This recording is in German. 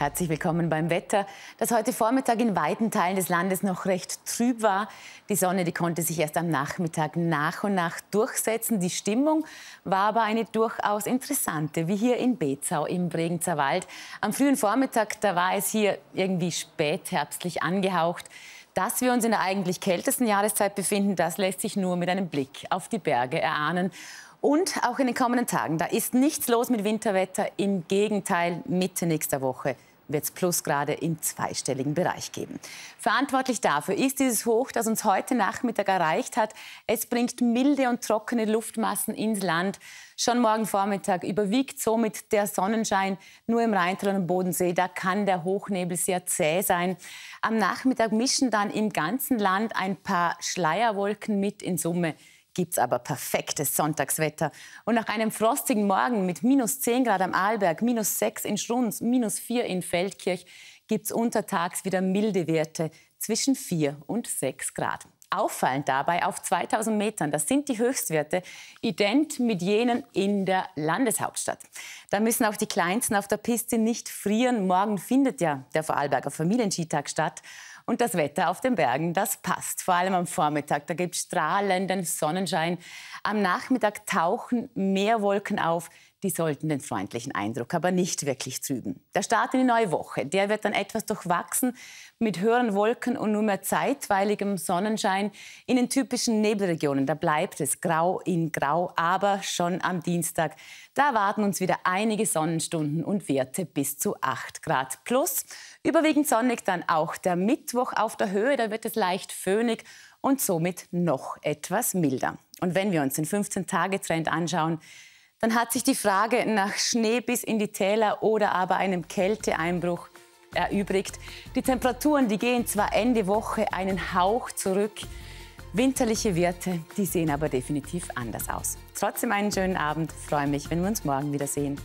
Herzlich willkommen beim Wetter, das heute Vormittag in weiten Teilen des Landes noch recht trüb war. Die Sonne, die konnte sich erst am Nachmittag nach und nach durchsetzen. Die Stimmung war aber eine durchaus interessante, wie hier in Bezau im Bregenzer Wald. Am frühen Vormittag, da war es hier irgendwie spätherbstlich angehaucht. Dass wir uns in der eigentlich kältesten Jahreszeit befinden, das lässt sich nur mit einem Blick auf die Berge erahnen. Und auch in den kommenden Tagen, da ist nichts los mit Winterwetter, im Gegenteil, Mitte nächster Woche wird es Plusgrade im zweistelligen Bereich geben. Verantwortlich dafür ist dieses Hoch, das uns heute Nachmittag erreicht hat. Es bringt milde und trockene Luftmassen ins Land. Schon morgen Vormittag überwiegt somit der Sonnenschein. Nur im Rheintal und Bodensee, da kann der Hochnebel sehr zäh sein. Am Nachmittag mischen dann im ganzen Land ein paar Schleierwolken mit in Summe gibt es aber perfektes Sonntagswetter. Und nach einem frostigen Morgen mit minus 10 Grad am Arlberg, minus 6 in Strunz, minus 4 in Feldkirch gibt es untertags wieder milde Werte zwischen 4 und 6 Grad. Auffallend dabei auf 2000 Metern, das sind die Höchstwerte, ident mit jenen in der Landeshauptstadt. Da müssen auch die Kleinsten auf der Piste nicht frieren. Morgen findet ja der Vorarlberger Familienskitag statt. Und das Wetter auf den Bergen, das passt. Vor allem am Vormittag. Da gibt es strahlenden Sonnenschein. Am Nachmittag tauchen mehr Wolken auf die sollten den freundlichen Eindruck aber nicht wirklich trüben. Der Start in die neue Woche, der wird dann etwas durchwachsen mit höheren Wolken und nur mehr zeitweiligem Sonnenschein in den typischen Nebelregionen. Da bleibt es grau in grau, aber schon am Dienstag, da warten uns wieder einige Sonnenstunden und Werte bis zu 8 Grad plus. Überwiegend sonnig dann auch der Mittwoch auf der Höhe, da wird es leicht föhnig und somit noch etwas milder. Und wenn wir uns den 15-Tage-Trend anschauen, dann hat sich die Frage nach Schnee bis in die Täler oder aber einem Kälteeinbruch erübrigt. Die Temperaturen, die gehen zwar Ende Woche einen Hauch zurück, winterliche Wirte, die sehen aber definitiv anders aus. Trotzdem einen schönen Abend, freue mich, wenn wir uns morgen wiedersehen.